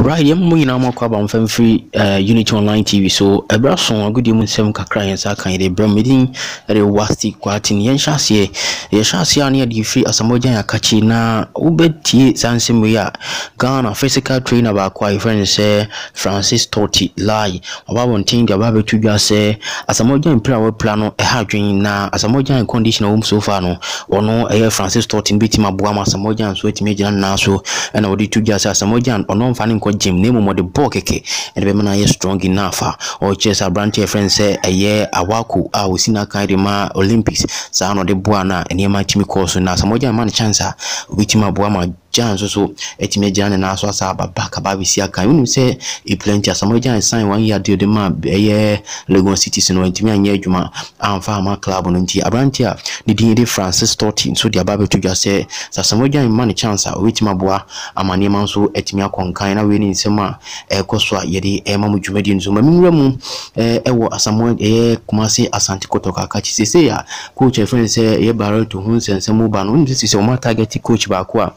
right yɛn mu nyinaa mɔkɔ aba mfɛn firi uh, eh, unity online tv so ɛbɛrɛ so agodie mu nsɛm kakra yɛn nsa kan yɛde brɛ mu edin ɛde wasti kwatin yɛn hyɛ aseɛ yɛn hyɛ aseɛ a ne yɛde firi asamogya yɛn akakyi na wobɛtie saa nsɛm yi a ghana physical trainer baako a yɛfrɛ no sɛ francis totti lai ɔba abɔnten de ɔba abɛtu dwa sɛ asamogya mpira a wɔapira no ɛha adwen na asamogya yɛn condition a wɔm so far no ɔno ɛyɛ francis totti no bɛtumi aboa ma asamogya nso atumi agyina no naa so ɛna wɔde tu dwa sɛ asamogya ɔno mfa ne akɔ gym na mmom ɔde bɔɔl kɛkɛ ɛde bɛma no ayɛ strong enough ɔkyerɛ sɛ aberanteɛ frɛ sɛ ɛyɛ awako a ɔsi no aka de ma olympics saa na ɔde boa no a nneɛma tumi kɔɔ so na sɛ mogya ma no chance a obɛtumi aboa ma gyan nso so atumi agyina ne nan so asa ababa kaba abɛsi akan wonim sɛ ɛplanti asamoah gyan sign one year deal de ma ɛyɛ lagos cities no antumi anyɛ adwuma amfa ama club no nti aberanteɛ a ne din de francis torti nso de aba abɛto dwa sɛ sɛ asamoah gyan ma ne chance a ɔbɛtumi aboa ama nneɛma nso atumi akɔnkan e, na wei ne nsɛm a ɛrekɔ so a yɛde ɛrema mo dwumadie no so ma menwura mu ɛwɔ asamoah ɛyɛ kumase asante kɔtɔkɔ akakye seesei a coach ɛfrɛ no sɛ ɛyɛ e, barreto ho nsɛnsɛm ba no wonim sɛ sɛ coach baako a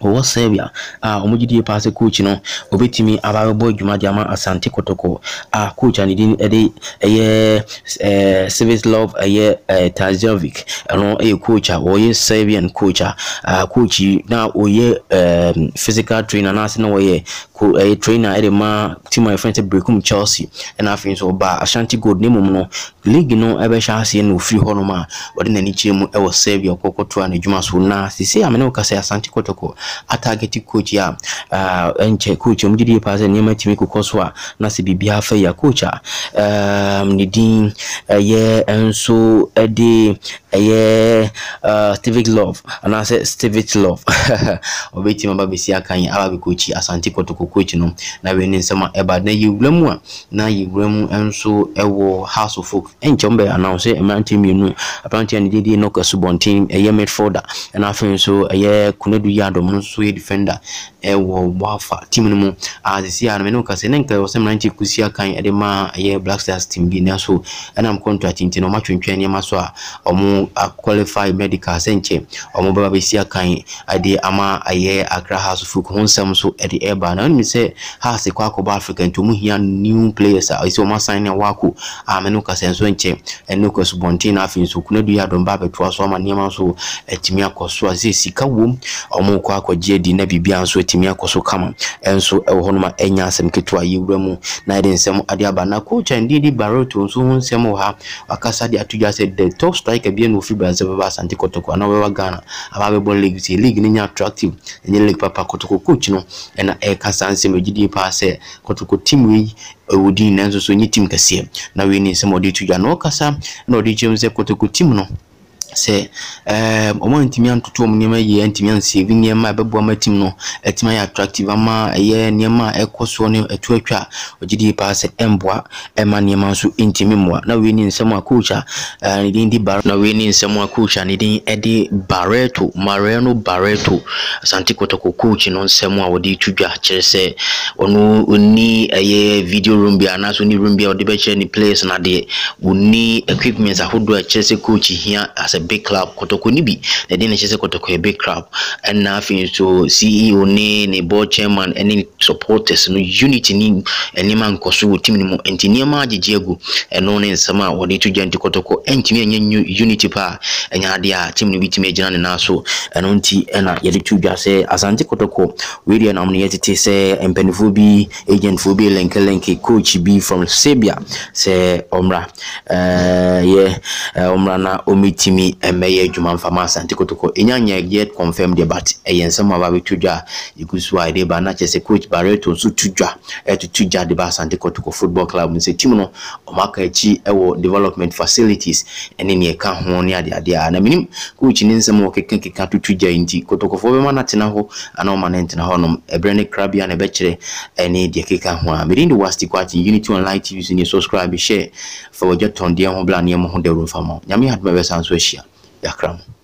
wɔwɔ serbia a wɔn gyidie paase coach no obetumi ababɛbɔ adwuma de ama asante kotoko a ah, coach a ne din de ɛyɛ ɛɛ service love ɛyɛ eh, ɛɛ eh, tazovic ɛno ɛyɛ eh, coach a ah, wɔyɛ oh, serbian coach a ah. coach na ɔyɛ ɛɛ physical trainer naase na wɔyɛ ɛyɛ trainer ɛde ma team a yɛfrɛ sɛ brekum chelsea ɛna afei nso ɔba ashanti gold ne mmom no league no ɛbɛhyɛ aseɛ na ofiri hɔnom a ɔde n'ani kyerɛ mu ɛwɔ serbia ɔkɔkɔtoa n'adwuma so na sisi a mene woka sɛ asante kɔtɔkɔ atarget coach a ɛnkyɛ uh, coach ɔmo um, gyedie paa sɛ nneɛma tumi kokɔ so a na sɛ biribiara fa yi a coach a ne din ɛyɛ nso ɛde ɛyɛ stevic love anaasɛ stevic love ɔbɛtumi aba bɛsi akan aba bɛkɔkyi asante kɔtɔkɔ coach no na wei ne nsɛm a ɛba na yɛwura mu a na yɛwura mu nso ɛwɔ house of folk ɛnkyɛm bɛyɛ anaa sɛ mmeranteɛ mmienu aberanteɛ a ne dedie no kɔ asubɔnten ɛyɛ midfielder ɛna afei nso ɛyɛ kunadu yi nso yɛ defender ɛwɔ wafa team no mu a sisi a mene kasa ne nka wɔsɛ mmeranteɛ kusi akan ɛde ma ɛyɛ black stars team bi nanso ɛnam contract nti no ɔmatwentwɛn nneɛma so a ɔmo qualify medical sɛ nkyɛ ɔmo bɛba bɛsi akan ɛde ama ɛyɛ akra house of folk ho nsɛm so ɛde ɛba na me sɛ has kɔ akɔbɔ africa nti ɔmu hia new players ah, a ɛsɛ ɔma sign ne wako a me no kasɛ nso nkyɛ ɛno eh, kɔ subɔnten na afei nso kuna du yɛ adɔmba abɛtoa so ama nneɛma nso atumi eh, akɔ so ah, a sɛ sika wom ɔmo kɔ akɔgye adi na biribia nso atumi eh, akɔ so kama ɛnso ɛwɔ hɔ noma ɛnya asɛm ketewa yɛwura mu na yɛde nsɛm ade aba na coach ndidi baroto nso ho nsɛm wɔ ha wakasa de ato dwa sɛ the top striker bi na ofi brazil bɛba asante kɔtɔkɔ na ɔbɛba ghana aba bɛbɔ league sɛ league no nya attractive ɛnyɛ league papa kɔtɔkɔ coach no ɛna ɛkasa nsɛm agyidie paa sɛ kɔtɔkɔ tim wei ɛwɔ eh, odi nanzo so nyɛ tim kɛseɛ na wei ne nsɛm ɔde tu dwa na na ɔde kyerɛ mu sɛ kɔtɔkɔ no sɛ ɛɛ um, wɔn ntumi antoto wɔn nneɛma yie ntumi ansevi nneɛma a ɛbɛboa ma tim no ɛtumi ayɛ attractive ama ɛyɛ nneɛma a ɛkɔ soɔ no ɛto atwa ɔgye die paa sɛ ɛmboa ɛma nneɛma nso ntumi mmoa na wei ne nsɛm a coach a ɛɛ ne din di bar na wei ne nsɛm a coach a ne din ɛde barreto mariano barreto asante kotoko coach no nsɛm a wɔde to dwa kyerɛ sɛ ɔno ɔni ɛyɛ video room bi anaasɛ ɔni room bi a ɔde na deɛ ɔni equipment ahodoɔ a kyerɛ sɛ coach big club kotoko ni bi na ɛde ne kyerɛ kotoko yɛ big club na afei nso ceo ne ne board chairman any supporters no unity ni nneɛma man so wɔ ni mo mu nti nneɛma agyegye agu ɛno ne nsɛm a to gya nti kotoko ɛntumi ɛnyɛ unity pa ɛnyɛ adeɛ a team no bi tumi agyina ne nan so ɛno nti ɛna yɛde to gya sɛ asante kotoko weideɛ nam no yɛtete sɛ mpanimfoɔ bi agentfoɔ bi lenkelenke coach bi from sebia sɛ ɔmmra ɛɛ eh, yɛ ɔmmra eh, na ɔmɛtumi ni mmɛyɛ adwuma mfama asante kotoko ɛnya nyɛ yet confirm deɛ but ɛyɛ nsɛm a babɛto dwa ɛgu so a ɛde ba na kyɛ sɛ coach barreto nso to dwa ɛtoto dwa de ba asante kotoko football club no sɛ tim no ɔmaka akyi ɛwɔ development facilities ɛne neɛ ɛka ho ne adeadeɛ a na menim coach ne nsɛm a ɔkekakeka toto dwa nti kotokofoɔ bɛma no atena hɔ anaa ɔma no ntena hɔnom ɛberɛ ne krabea na ɛbɛkyerɛ ɛne deɛ keka ho a meden de wasti kwakye unity online tv so ne subscribe share fa wɔgya tɔndeɛ ho bla nneɛma ho dawuro mfama nyame adoma bɛsa nso ahyia Akram. Ya,